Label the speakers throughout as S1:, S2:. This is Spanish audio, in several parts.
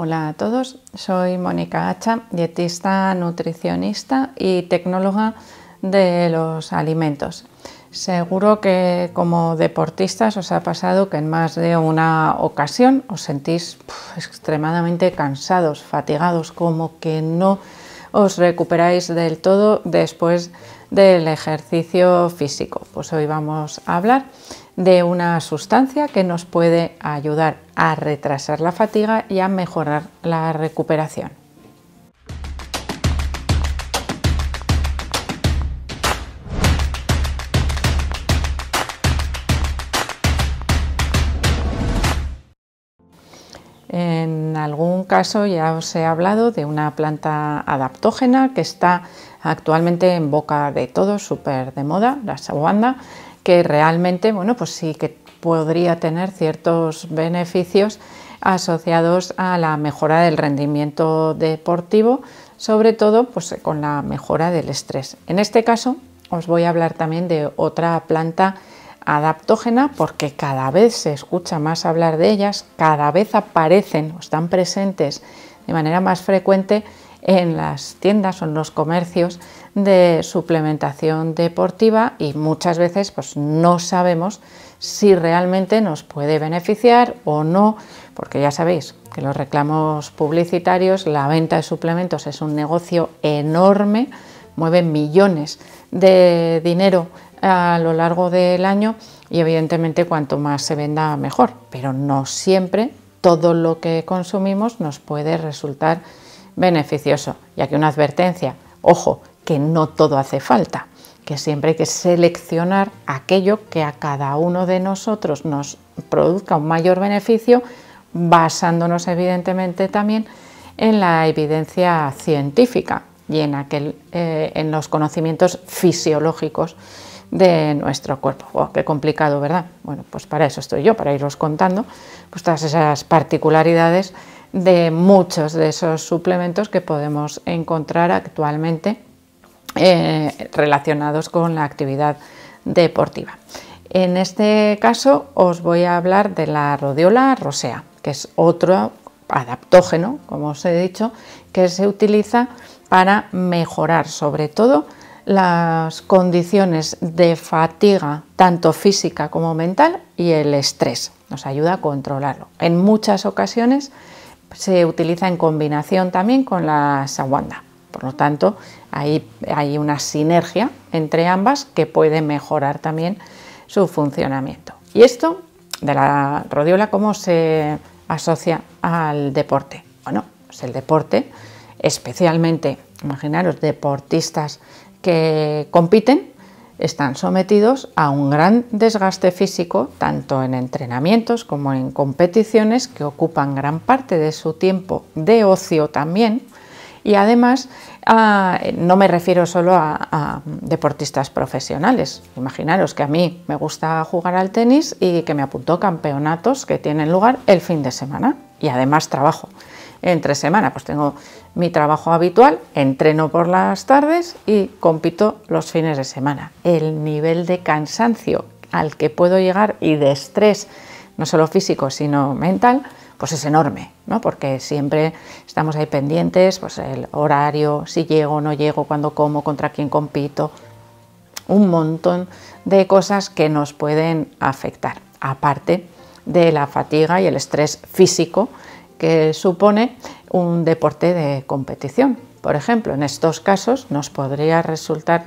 S1: Hola a todos, soy Mónica Hacha, dietista, nutricionista y tecnóloga de los alimentos. Seguro que como deportistas os ha pasado que en más de una ocasión os sentís extremadamente cansados, fatigados, como que no os recuperáis del todo después del ejercicio físico. Pues hoy vamos a hablar de una sustancia que nos puede ayudar a retrasar la fatiga y a mejorar la recuperación. En algún caso ya os he hablado de una planta adaptógena que está actualmente en boca de todos, súper de moda, la sabanda que realmente, bueno, pues sí que podría tener ciertos beneficios asociados a la mejora del rendimiento deportivo, sobre todo pues, con la mejora del estrés. En este caso os voy a hablar también de otra planta adaptógena porque cada vez se escucha más hablar de ellas, cada vez aparecen o están presentes de manera más frecuente en las tiendas o en los comercios de suplementación deportiva y muchas veces pues, no sabemos si realmente nos puede beneficiar o no, porque ya sabéis que los reclamos publicitarios, la venta de suplementos es un negocio enorme, mueve millones de dinero a lo largo del año y evidentemente cuanto más se venda mejor, pero no siempre todo lo que consumimos nos puede resultar beneficioso. ya que una advertencia, ojo, que no todo hace falta, que siempre hay que seleccionar aquello que a cada uno de nosotros nos produzca un mayor beneficio, basándonos evidentemente también en la evidencia científica y en, aquel, eh, en los conocimientos fisiológicos de nuestro cuerpo. Oh, qué complicado, ¿verdad? Bueno, pues para eso estoy yo, para iros contando pues, todas esas particularidades de muchos de esos suplementos que podemos encontrar actualmente eh, relacionados con la actividad deportiva. En este caso os voy a hablar de la rodiola rosea, que es otro adaptógeno, como os he dicho, que se utiliza para mejorar sobre todo las condiciones de fatiga, tanto física como mental, y el estrés. Nos ayuda a controlarlo. En muchas ocasiones se utiliza en combinación también con la saguanda. Por lo tanto, Ahí hay una sinergia entre ambas que puede mejorar también su funcionamiento. Y esto de la rodiola, ¿cómo se asocia al deporte? Bueno, es pues el deporte, especialmente, imaginaros, deportistas que compiten, están sometidos a un gran desgaste físico, tanto en entrenamientos como en competiciones que ocupan gran parte de su tiempo de ocio también, y además ah, no me refiero solo a, a, deportistas profesionales. Imaginaros que a mí me gusta jugar al tenis y que me apuntó campeonatos que tienen lugar el fin de semana. Y además trabajo entre semana, pues tengo mi trabajo habitual, entreno por las tardes y compito los fines de semana. El nivel de cansancio al que puedo llegar y de estrés, no solo físico, sino mental, pues es enorme, ¿no? porque siempre estamos ahí pendientes, pues el horario, si llego, o no llego, cuándo como, contra quién compito, un montón de cosas que nos pueden afectar, aparte de la fatiga y el estrés físico que supone un deporte de competición. Por ejemplo, en estos casos nos podría resultar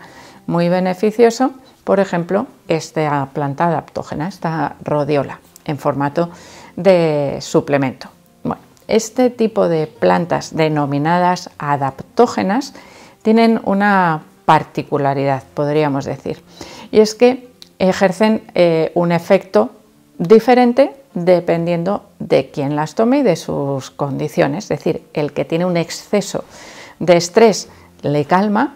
S1: muy beneficioso, por ejemplo, esta planta adaptógena, esta rodiola, en formato de suplemento. este tipo de plantas denominadas adaptógenas tienen una particularidad, podríamos decir, y es que ejercen eh, un efecto diferente dependiendo de quién las tome y de sus condiciones. Es decir, el que tiene un exceso de estrés le calma,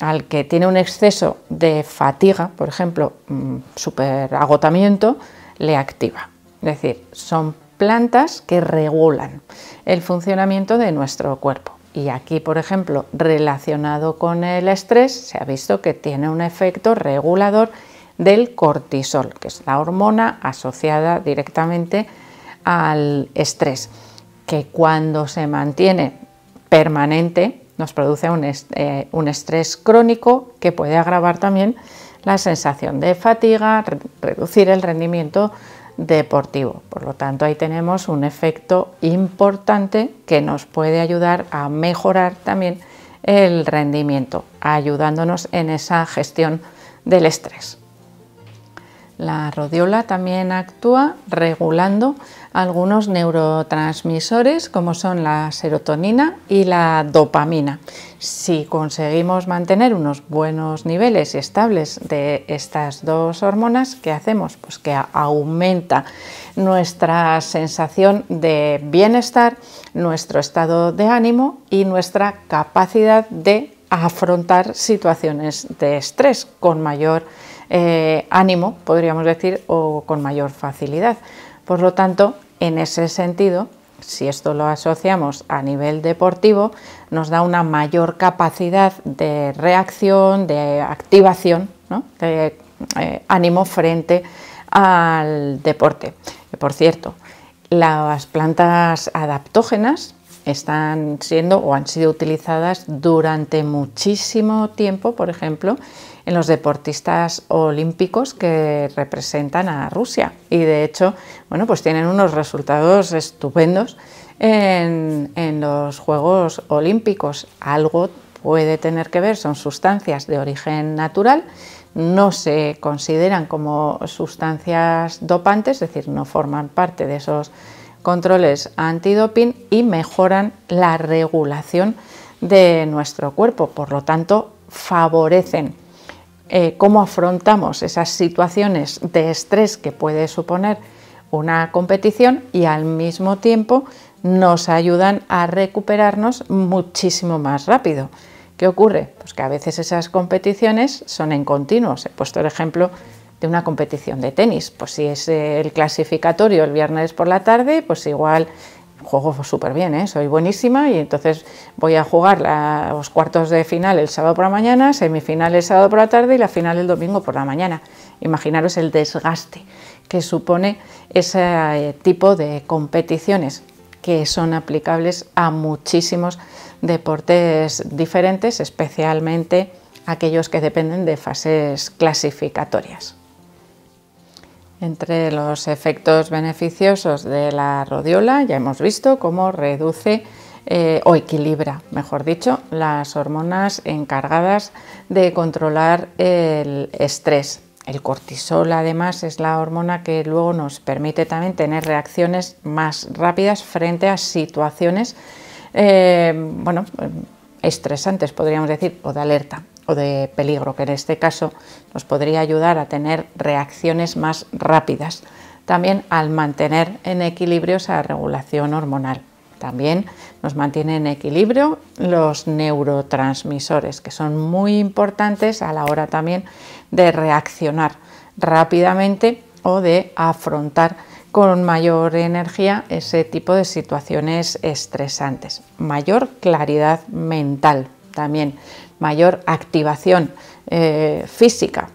S1: al que tiene un exceso de fatiga, por ejemplo, mm, superagotamiento, le activa. Es decir, son plantas que regulan el funcionamiento de nuestro cuerpo. Y aquí, por ejemplo, relacionado con el estrés, se ha visto que tiene un efecto regulador del cortisol, que es la hormona asociada directamente al estrés, que cuando se mantiene permanente nos produce un, eh, estrés crónico que puede agravar también la sensación de fatiga, reducir el rendimiento deportivo. Por lo tanto, ahí tenemos un efecto importante que nos puede ayudar a mejorar también el rendimiento, ayudándonos en esa gestión del estrés. La rodiola también actúa regulando algunos neurotransmisores como son la serotonina y la dopamina. Si conseguimos mantener unos buenos niveles y estables de estas dos hormonas, ¿qué hacemos? Pues que aumenta nuestra sensación de bienestar, nuestro estado de ánimo y nuestra capacidad de afrontar situaciones de estrés con mayor eh, ánimo, podríamos decir, o con mayor facilidad. Por lo tanto, en ese sentido, si esto lo asociamos a nivel deportivo, nos da una mayor capacidad de reacción, de activación, de eh, ánimo frente al deporte. por cierto, las plantas adaptógenas están siendo o han sido utilizadas durante muchísimo tiempo, por ejemplo, en los deportistas olímpicos que representan a Rusia. Y de hecho, bueno, pues tienen unos resultados estupendos en, en los Juegos Olímpicos. Algo puede tener que ver, son sustancias de origen natural, no se consideran como sustancias dopantes, es decir, no forman parte de esos controles antidoping y mejoran la regulación de nuestro cuerpo, por lo tanto, favorecen eh, cómo afrontamos esas situaciones de estrés que puede suponer una competición y al mismo tiempo nos ayudan a recuperarnos muchísimo más rápido. ¿Qué ocurre? Pues que a veces esas competiciones son en continuo. He puesto el ejemplo de una competición de tenis. Pues si es el clasificatorio el viernes por la tarde, pues igual juego súper bien, ¿eh? soy buenísima y entonces voy a jugar los cuartos de final el sábado por la mañana, semifinal el sábado por la tarde y la final el domingo por la mañana. Imaginaros el desgaste que supone ese eh, tipo de competiciones que son aplicables a muchísimos deportes diferentes, especialmente aquellos que dependen de fases clasificatorias. Entre los efectos beneficiosos de la rodiola ya hemos visto cómo reduce eh, o equilibra, mejor dicho, las hormonas encargadas de controlar el estrés. El cortisol además es la hormona que luego nos permite también tener reacciones más rápidas frente a situaciones, eh, bueno, estresantes podríamos decir, o de alerta o de peligro, que en este caso nos podría ayudar a tener reacciones más rápidas, también al mantener en equilibrio esa regulación hormonal. También nos mantiene en equilibrio los neurotransmisores, que son muy importantes a la hora también de reaccionar rápidamente o de afrontar con mayor energía ese tipo de situaciones estresantes. Mayor claridad mental, también mayor activación eh, física,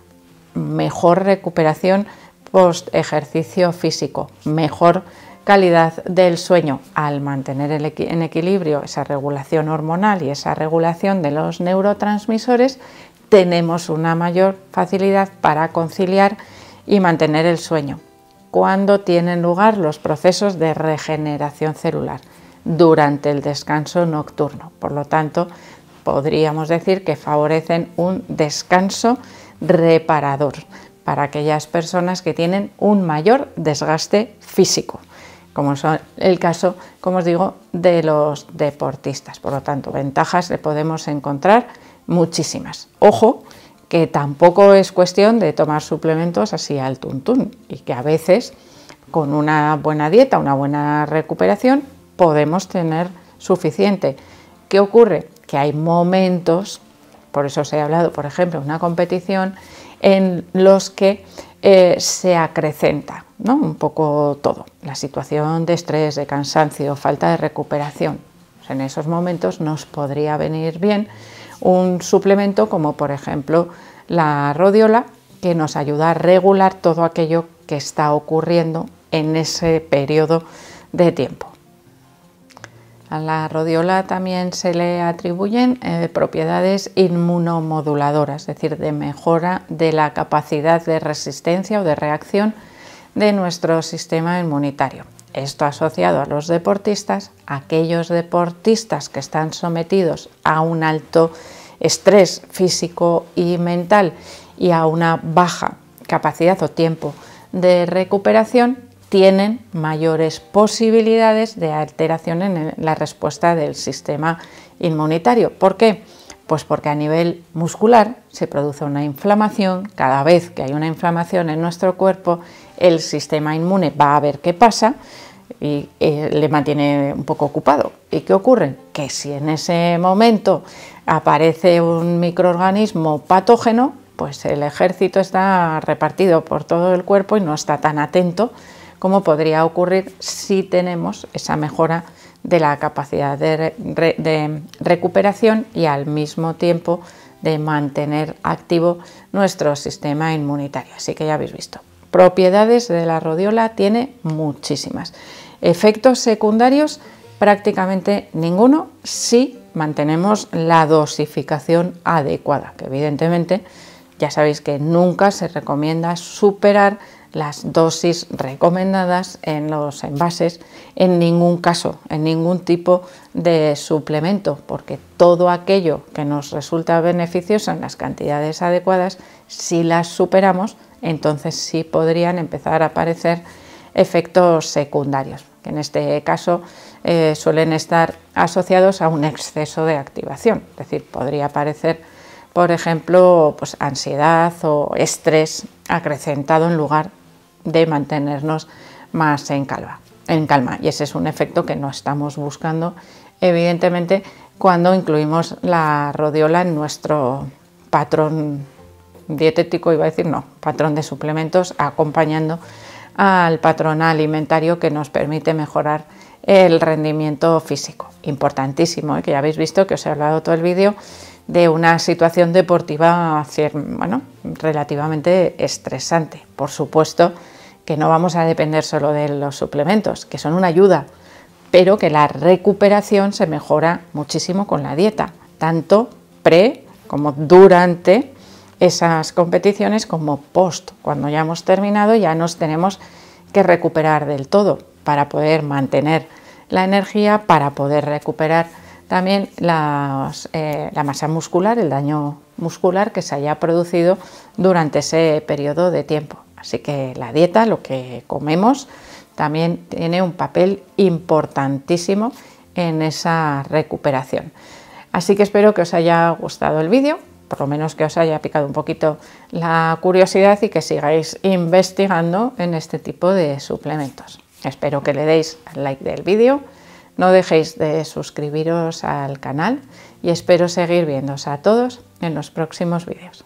S1: mejor recuperación post ejercicio físico, mejor calidad del sueño al mantener el en equilibrio esa regulación hormonal y esa regulación de los neurotransmisores, tenemos una mayor facilidad para conciliar y mantener el sueño. Cuando tienen lugar los procesos de regeneración celular? Durante el descanso nocturno. Por lo tanto, podríamos decir que favorecen un descanso reparador para aquellas personas que tienen un mayor desgaste físico, como es el caso, como os digo, de los deportistas. Por lo tanto, ventajas le podemos encontrar muchísimas. Ojo, que tampoco es cuestión de tomar suplementos así al tuntún y que a veces con una buena dieta, una buena recuperación, podemos tener suficiente. ¿Qué ocurre? que hay momentos, por eso os he hablado, por ejemplo, una competición en los que eh, se acrecenta un poco todo, la situación de estrés, de cansancio, falta de recuperación. en esos momentos nos podría venir bien un suplemento como por ejemplo la rodiola, que nos ayuda a regular todo aquello que está ocurriendo en ese periodo de tiempo. A la rodiola también se le atribuyen eh, propiedades inmunomoduladoras, es decir, de mejora de la capacidad de resistencia o de reacción de nuestro sistema inmunitario. Esto asociado a los deportistas, aquellos deportistas que están sometidos a un alto estrés físico y mental y a una baja capacidad o tiempo de recuperación, tienen mayores posibilidades de alteración en la respuesta del sistema inmunitario. ¿Por qué? Pues porque a nivel muscular se produce una inflamación, cada vez que hay una inflamación en nuestro cuerpo, el sistema inmune va a ver qué pasa y eh, le mantiene un poco ocupado. ¿Y qué ocurre? Que si en ese momento aparece un microorganismo patógeno, pues el ejército está repartido por todo el cuerpo y no está tan atento como podría ocurrir si tenemos esa mejora de la capacidad de, recuperación y al mismo tiempo de mantener activo nuestro sistema inmunitario. Así que ya habéis visto. Propiedades de la rodiola tiene muchísimas. Efectos secundarios prácticamente ninguno si mantenemos la dosificación adecuada, que evidentemente ya sabéis que nunca se recomienda superar las dosis recomendadas en los envases en ningún caso, en ningún tipo de suplemento, porque todo aquello que nos resulta beneficioso en las cantidades adecuadas, si las superamos, entonces sí podrían empezar a aparecer efectos secundarios, que en este caso eh, suelen estar asociados a un exceso de activación, es decir, podría aparecer por ejemplo, pues ansiedad o estrés acrecentado en lugar de mantenernos más en calma. En calma. Y ese es un efecto que no estamos buscando, evidentemente, cuando incluimos la rodiola en nuestro patrón dietético, iba a decir no, patrón de suplementos, acompañando al patrón alimentario que nos permite mejorar el rendimiento físico. Importantísimo, ¿eh? que ya habéis visto que os he hablado todo el vídeo de una situación deportiva relativamente estresante. Por supuesto que no vamos a depender solo de los suplementos, que son una ayuda, pero que la recuperación se mejora muchísimo con la dieta, tanto pre como durante esas competiciones como post. Cuando ya hemos terminado ya nos tenemos que recuperar del todo para poder mantener la energía, para poder recuperar también eh, la masa muscular, el daño muscular que se haya producido durante ese periodo de tiempo. Así que la dieta, lo que comemos, también tiene un papel importantísimo en esa recuperación. Así que espero que os haya gustado el vídeo, por lo menos que os haya picado un poquito la curiosidad y que sigáis investigando en este tipo de suplementos. Espero que le deis al like del vídeo no dejéis de suscribiros al canal y espero seguir viéndoos a todos en los próximos vídeos.